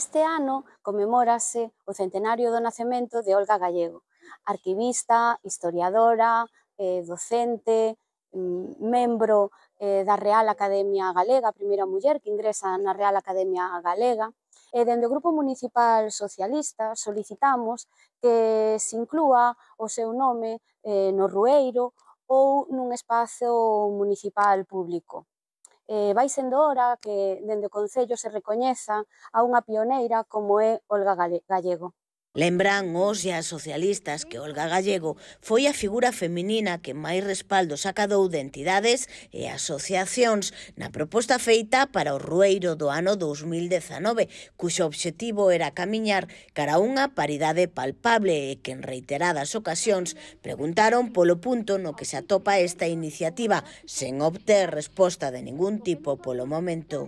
Este ano conmemórase o centenario do nacemento de Olga Gallego, arquivista, historiadora, eh, docente, mm, membro eh, da Real Academia Galega, a primeira muller que ingresa na Real Academia Galega. E dende o Grupo Municipal Socialista solicitamos que se inclúa o seu nome eh, no Rueiro ou nun espazo municipal público eh, vai sendo hora que dende o Concello se recoñeza a unha pioneira como é Olga Gallego. Lembran os e as socialistas que Olga Gallego foi a figura feminina que máis respaldo sacadou de entidades e asociacións na proposta feita para o Rueiro do ano 2019, cuxo obxectivo era camiñar cara a unha paridade palpable e que en reiteradas ocasións preguntaron polo punto no que se atopa esta iniciativa sen obter resposta de ningún tipo polo momento.